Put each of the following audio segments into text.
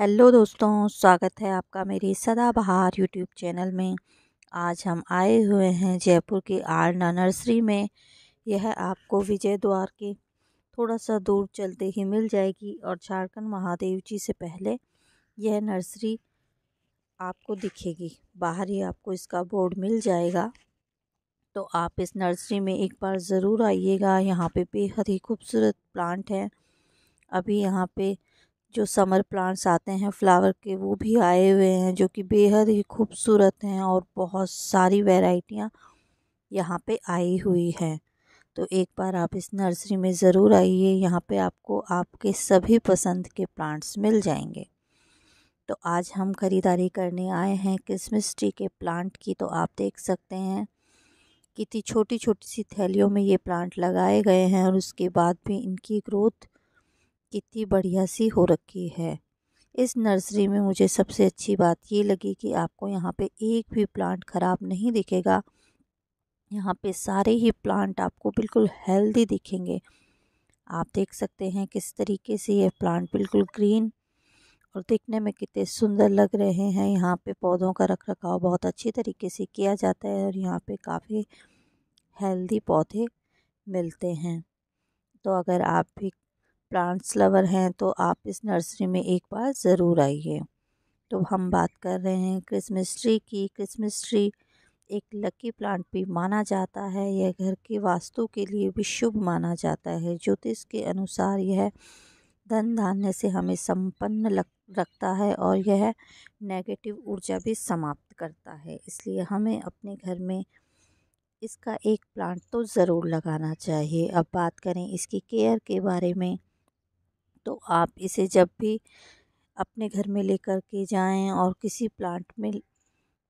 hello दोस्तों स्वागत है आपका मेरे सदाबहार यूट्यूब चैनल में आज हम आए हुए हैं जयपुर के आरना नर्सरी में यह आपको विजय द्वार के थोड़ा सा दूर चलते ही मिल जाएगी और झारखंड महादेव जी से पहले यह नर्सरी आपको दिखेगी बाहर ही आपको इसका बोर्ड मिल जाएगा तो आप इस नर्सरी में एक बार ज़रूर आइएगा यहाँ पे बेहद ही खूबसूरत प्लांट है अभी यहाँ पे जो समर प्लांट्स आते हैं फ्लावर के वो भी आए हुए हैं जो कि बेहद ही खूबसूरत हैं और बहुत सारी वेराइटियाँ यहाँ पे आई हुई हैं तो एक बार आप इस नर्सरी में ज़रूर आइए यहाँ पे आपको आपके सभी पसंद के प्लांट्स मिल जाएंगे तो आज हम ख़रीदारी करने आए हैं क्रिसमस ट्री के प्लांट की तो आप देख सकते हैं कितनी छोटी छोटी सी थैलियों में ये प्लांट लगाए गए हैं और उसके बाद भी इनकी ग्रोथ कितनी बढ़िया सी हो रखी है इस नर्सरी में मुझे सबसे अच्छी बात ये लगी कि आपको यहाँ पे एक भी प्लांट ख़राब नहीं दिखेगा यहाँ पे सारे ही प्लांट आपको बिल्कुल हेल्दी दिखेंगे आप देख सकते हैं किस तरीके से ये प्लांट बिल्कुल ग्रीन और दिखने में कितने सुंदर लग रहे हैं यहाँ पे पौधों का रख रखाव बहुत अच्छी तरीके से किया जाता है और यहाँ पे काफ़ी हेल्दी पौधे मिलते हैं तो अगर आप भी प्लांट्स लवर हैं तो आप इस नर्सरी में एक बार ज़रूर आइए तो हम बात कर रहे हैं क्रिसमस ट्री की क्रिसमस ट्री एक लकी प्लांट भी माना जाता है यह घर के वास्तु के लिए भी शुभ माना जाता है ज्योतिष के अनुसार यह धन धान्य से हमें संपन्न लग रखता है और यह नेगेटिव ऊर्जा भी समाप्त करता है इसलिए हमें अपने घर में इसका एक प्लांट तो ज़रूर लगाना चाहिए अब बात करें इसकी केयर के बारे में तो आप इसे जब भी अपने घर में लेकर के जाएं और किसी प्लांट में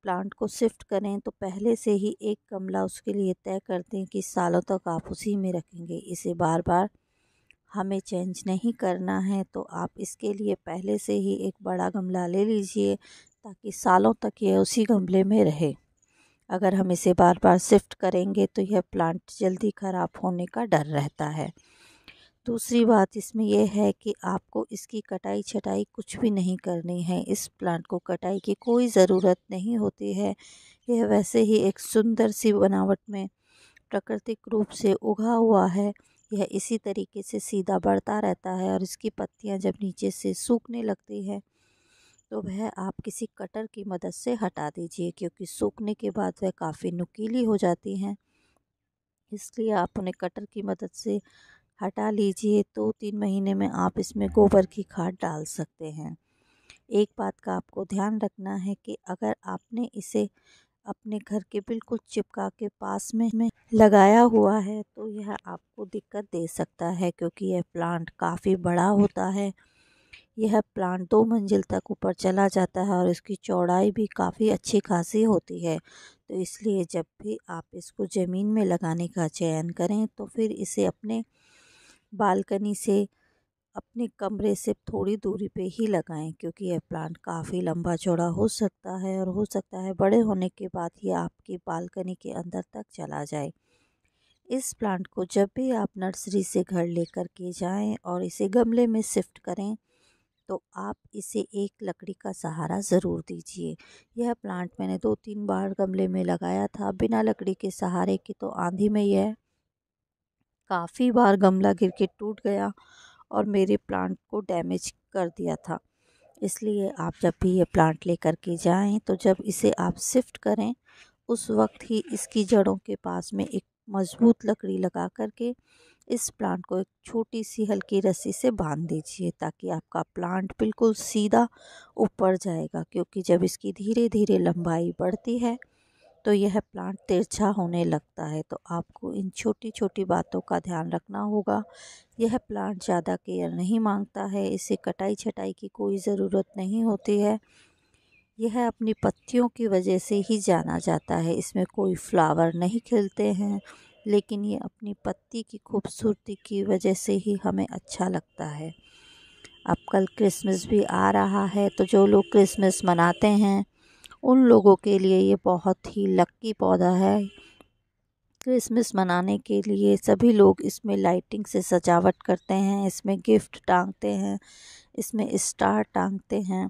प्लांट को शिफ्ट करें तो पहले से ही एक गमला उसके लिए तय कर दें कि सालों तक आप उसी में रखेंगे इसे बार बार हमें चेंज नहीं करना है तो आप इसके लिए पहले से ही एक बड़ा गमला ले लीजिए ताकि सालों तक यह उसी गमले में रहे अगर हम इसे बार बार शिफ्ट करेंगे तो यह प्लांट जल्दी ख़राब होने का डर रहता है दूसरी बात इसमें यह है कि आपको इसकी कटाई छटाई कुछ भी नहीं करनी है इस प्लांट को कटाई की कोई ज़रूरत नहीं होती है यह वैसे ही एक सुंदर सी बनावट में प्राकृतिक रूप से उगा हुआ है यह इसी तरीके से सीधा बढ़ता रहता है और इसकी पत्तियां जब नीचे से सूखने लगती है तो वह आप किसी कटर की मदद से हटा दीजिए क्योंकि सूखने के बाद वह काफ़ी नुकीली हो जाती हैं इसलिए आप उन्हें कटर की मदद से हटा लीजिए दो तो तीन महीने में आप इसमें गोबर की खाद डाल सकते हैं एक बात का आपको ध्यान रखना है कि अगर आपने इसे अपने घर के बिल्कुल चिपका के पास में में लगाया हुआ है तो यह आपको दिक्कत दे सकता है क्योंकि यह प्लांट काफ़ी बड़ा होता है यह प्लांट दो मंजिल तक ऊपर चला जाता है और इसकी चौड़ाई भी काफ़ी अच्छी खासी होती है तो इसलिए जब भी आप इसको ज़मीन में लगाने का चयन करें तो फिर इसे अपने बालकनी से अपने कमरे से थोड़ी दूरी पे ही लगाएं क्योंकि यह प्लांट काफ़ी लंबा चौड़ा हो सकता है और हो सकता है बड़े होने के बाद ही आपकी बालकनी के अंदर तक चला जाए इस प्लांट को जब भी आप नर्सरी से घर लेकर के जाएं और इसे गमले में शिफ्ट करें तो आप इसे एक लकड़ी का सहारा ज़रूर दीजिए यह प्लांट मैंने दो तीन बार गमले में लगाया था बिना लकड़ी के सहारे के तो आंधी में यह काफ़ी बार गमला गिर के टूट गया और मेरे प्लांट को डैमेज कर दिया था इसलिए आप जब भी ये प्लांट लेकर के जाएं तो जब इसे आप शिफ्ट करें उस वक्त ही इसकी जड़ों के पास में एक मजबूत लकड़ी लगा करके इस प्लांट को एक छोटी सी हल्की रस्सी से बांध दीजिए ताकि आपका प्लांट बिल्कुल सीधा ऊपर जाएगा क्योंकि जब इसकी धीरे धीरे लंबाई बढ़ती है तो यह प्लांट तिरछा होने लगता है तो आपको इन छोटी छोटी बातों का ध्यान रखना होगा यह प्लांट ज़्यादा केयर नहीं मांगता है इसे कटाई छटाई की कोई ज़रूरत नहीं होती है यह अपनी पत्तियों की वजह से ही जाना जाता है इसमें कोई फ्लावर नहीं खिलते हैं लेकिन ये अपनी पत्ती की खूबसूरती की वजह से ही हमें अच्छा लगता है अब कल क्रिसमस भी आ रहा है तो जो लोग क्रिसमस मनाते हैं उन लोगों के लिए ये बहुत ही लक्की पौधा है क्रिसमस मनाने के लिए सभी लोग इसमें लाइटिंग से सजावट करते हैं इसमें गिफ्ट टांगते हैं इसमें स्टार टांगते हैं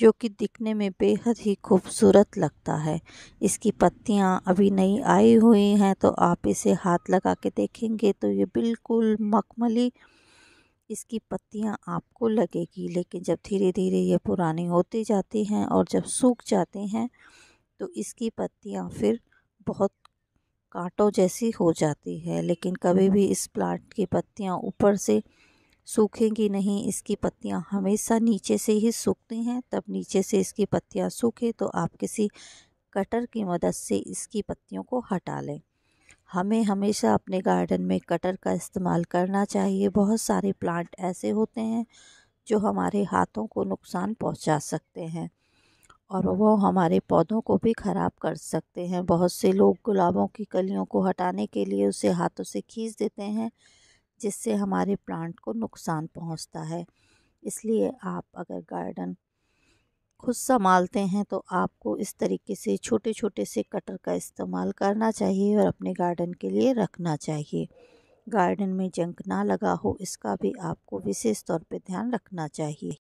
जो कि दिखने में बेहद ही खूबसूरत लगता है इसकी पत्तियाँ अभी नई आई हुई हैं तो आप इसे हाथ लगा के देखेंगे तो ये बिल्कुल मखमली इसकी पत्तियाँ आपको लगेगी लेकिन जब धीरे धीरे ये पुराने होते जाते हैं और जब सूख जाते हैं तो इसकी पत्तियाँ फिर बहुत कांटों जैसी हो जाती है लेकिन कभी भी इस प्लांट की पत्तियाँ ऊपर से सूखेंगी नहीं इसकी पत्तियाँ हमेशा नीचे से ही सूखती हैं तब नीचे से इसकी पत्तियाँ सूखें तो आप किसी कटर की मदद से इसकी पत्तियों को हटा लें हमें हमेशा अपने गार्डन में कटर का इस्तेमाल करना चाहिए बहुत सारे प्लांट ऐसे होते हैं जो हमारे हाथों को नुकसान पहुंचा सकते हैं और वो हमारे पौधों को भी ख़राब कर सकते हैं बहुत से लोग गुलाबों की कलियों को हटाने के लिए उसे हाथों से खींच देते हैं जिससे हमारे प्लांट को नुकसान पहुंचता है इसलिए आप अगर गार्डन खुद संभालते हैं तो आपको इस तरीके से छोटे छोटे से कटर का इस्तेमाल करना चाहिए और अपने गार्डन के लिए रखना चाहिए गार्डन में जंक ना लगा हो इसका भी आपको विशेष तौर पर ध्यान रखना चाहिए